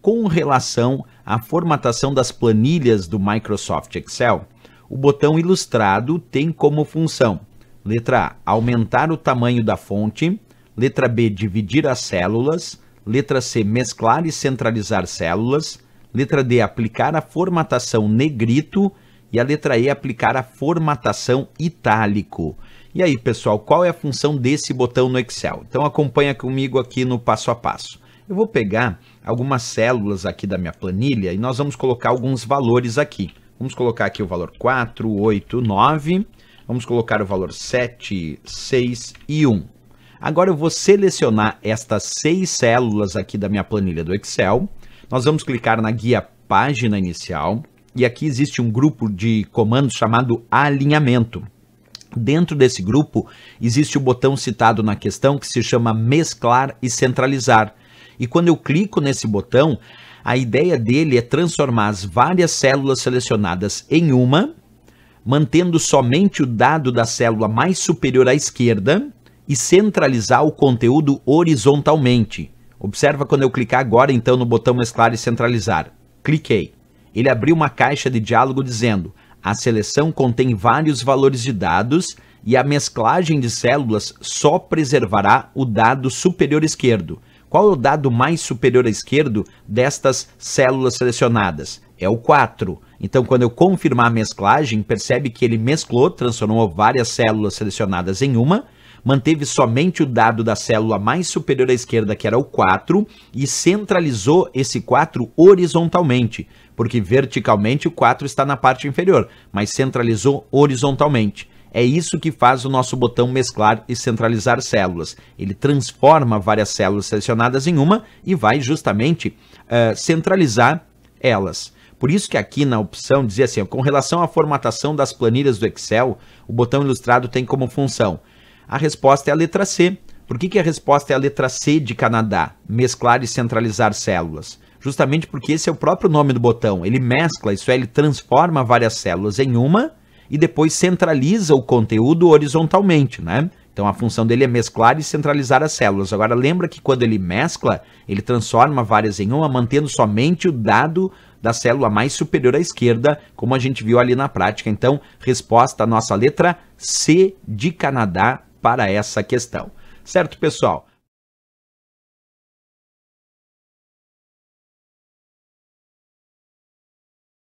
com relação à formatação das planilhas do Microsoft Excel, o botão ilustrado tem como função: letra A, aumentar o tamanho da fonte, letra B, dividir as células, letra C, mesclar e centralizar células, letra D, aplicar a formatação negrito e a letra E, aplicar a formatação itálico. E aí, pessoal, qual é a função desse botão no Excel? Então acompanha comigo aqui no passo a passo. Eu vou pegar algumas células aqui da minha planilha e nós vamos colocar alguns valores aqui. Vamos colocar aqui o valor 4, 8, 9. Vamos colocar o valor 7, 6 e 1. Agora eu vou selecionar estas seis células aqui da minha planilha do Excel. Nós vamos clicar na guia Página Inicial. E aqui existe um grupo de comandos chamado alinhamento. Dentro desse grupo, existe o botão citado na questão que se chama mesclar e centralizar. E quando eu clico nesse botão, a ideia dele é transformar as várias células selecionadas em uma, mantendo somente o dado da célula mais superior à esquerda e centralizar o conteúdo horizontalmente. Observa quando eu clicar agora então no botão mesclar e centralizar. Cliquei. Ele abriu uma caixa de diálogo dizendo: "A seleção contém vários valores de dados e a mesclagem de células só preservará o dado superior esquerdo." Qual é o dado mais superior à esquerdo destas células selecionadas? É o 4. Então, quando eu confirmar a mesclagem, percebe que ele mesclou, transformou várias células selecionadas em uma, manteve somente o dado da célula mais superior à esquerda, que era o 4, e centralizou esse 4 horizontalmente, porque verticalmente o 4 está na parte inferior, mas centralizou horizontalmente. É isso que faz o nosso botão mesclar e centralizar células. Ele transforma várias células selecionadas em uma e vai justamente uh, centralizar elas. Por isso que aqui na opção dizia assim, com relação à formatação das planilhas do Excel, o botão ilustrado tem como função. A resposta é a letra C. Por que, que a resposta é a letra C de Canadá? Mesclar e centralizar células. Justamente porque esse é o próprio nome do botão. Ele mescla, isso é, ele transforma várias células em uma e depois centraliza o conteúdo horizontalmente, né? Então a função dele é mesclar e centralizar as células. Agora lembra que quando ele mescla, ele transforma várias em uma, mantendo somente o dado da célula mais superior à esquerda, como a gente viu ali na prática. Então, resposta à nossa letra C de Canadá para essa questão. Certo, pessoal?